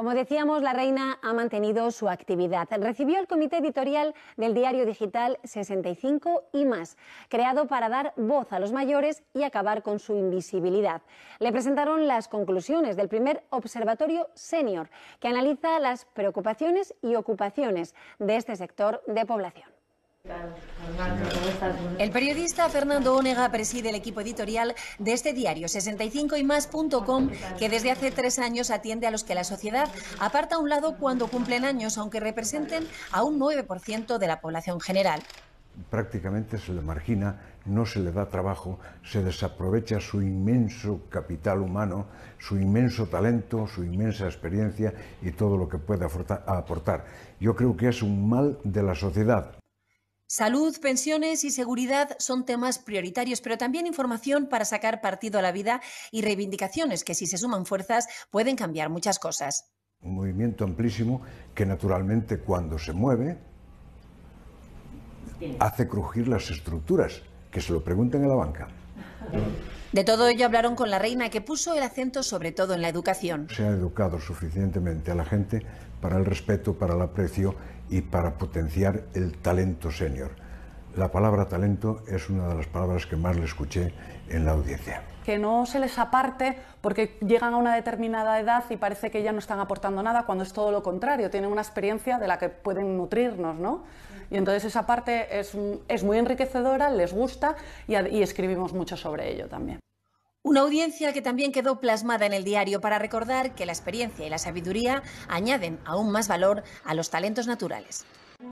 Como decíamos, la reina ha mantenido su actividad. Recibió el comité editorial del diario digital 65 y más, creado para dar voz a los mayores y acabar con su invisibilidad. Le presentaron las conclusiones del primer observatorio senior, que analiza las preocupaciones y ocupaciones de este sector de población. El periodista Fernando Onega preside el equipo editorial de este diario 65 y que desde hace tres años atiende a los que la sociedad aparta a un lado cuando cumplen años, aunque representen a un 9% de la población general. Prácticamente se le margina, no se le da trabajo, se desaprovecha su inmenso capital humano, su inmenso talento, su inmensa experiencia y todo lo que puede aportar. Yo creo que es un mal de la sociedad, Salud, pensiones y seguridad son temas prioritarios, pero también información para sacar partido a la vida y reivindicaciones que si se suman fuerzas pueden cambiar muchas cosas. Un movimiento amplísimo que naturalmente cuando se mueve hace crujir las estructuras, que se lo pregunten a la banca. De todo ello hablaron con la reina, que puso el acento sobre todo en la educación. Se ha educado suficientemente a la gente para el respeto, para el aprecio y para potenciar el talento senior la palabra talento es una de las palabras que más le escuché en la audiencia. Que no se les aparte porque llegan a una determinada edad y parece que ya no están aportando nada, cuando es todo lo contrario, tienen una experiencia de la que pueden nutrirnos, ¿no? Y entonces esa parte es, muy enriquecedora, les gusta y escribimos mucho sobre ello también. Una audiencia que también quedó plasmada en el diario para recordar que la experiencia y la sabiduría añaden aún más valor a los talentos naturales.